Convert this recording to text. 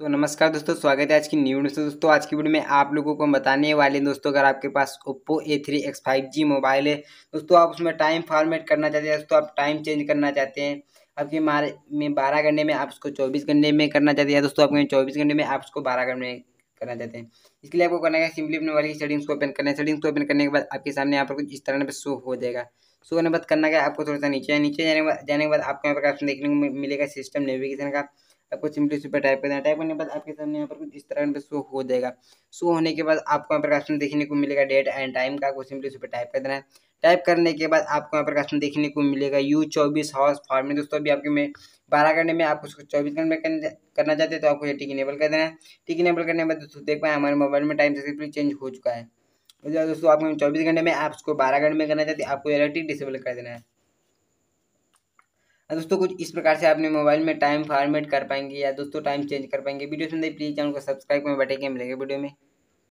तो नमस्कार दोस्तों स्वागत है आज की न्यू न्यूज दोस्तों आज की वीडियो में आप लोगों को बताने वाले दोस्तों अगर आपके पास Oppo A three X five G mobile है दोस्तों आप उसमें टाइम फॉर्मेट करना चाहते हैं दोस्तों आप टाइम चेंज करना चाहते हैं आपके मारे में बारह घंटे में आप उसको चौबीस घंटे में करना चाहते हैं दोस्तों आपके चौबीस घंटे में आप उसको बारह घंटे में करना चाहते हैं इसके लिए आपको करना है सिम्पली अपने वाली सेटिंग्स को ओपन करना है सेटिंग्स को ओपन करने के बाद आपके सामने यहाँ पर कुछ इस तरह पर शो हो जाएगा सो करने के बाद करना क्या आपको थोड़ा सा नीचे नीचे जाने बाद जाने के बाद आपको यहाँ पर ऑप्शन देखने को मिलेगा सिस्टम नेविगेशन का आपको सिंपली इस पर टाइप करना है टाइप करने के बाद आपके सामने यहाँ पर कुछ इस तरह शो हो जाएगा शो होने के बाद आपको यहाँ पर ऑप्शन देखने को मिलेगा डेट एंड टाइम का आपको सिंपली इस पर टाइप कर देना है टाइप करने के बाद आपको यहाँ पर ऑप्शन देखने को मिलेगा यू चौबीस हाउस फॉर्म में दोस्तों अभी आपके में बारह घंटे में आपको उसको चौबीस घंटे में करना चाहते हैं तो आपको ये टिक इनेबल कर देना है टिक इनेबल करने के बाद दोस्तों देख पाए हमारे मोबाइल में टाइम सिंपली चेंज हो चुका है तो दोस्तों आपको चौबीस घंटे में आप उसको बारह घंटे में करना चाहते हैं आपको इलेक्ट्रिक डिसेबल कर देना है दोस्तों कुछ इस प्रकार से आपने मोबाइल में टाइम फॉर्मेट कर पाएंगे या दोस्तों टाइम चेंज कर पाएंगे वीडियो सुनते प्लीज चैनल को सब्सक्राइब करें बैठे के मिलेगा वीडियो में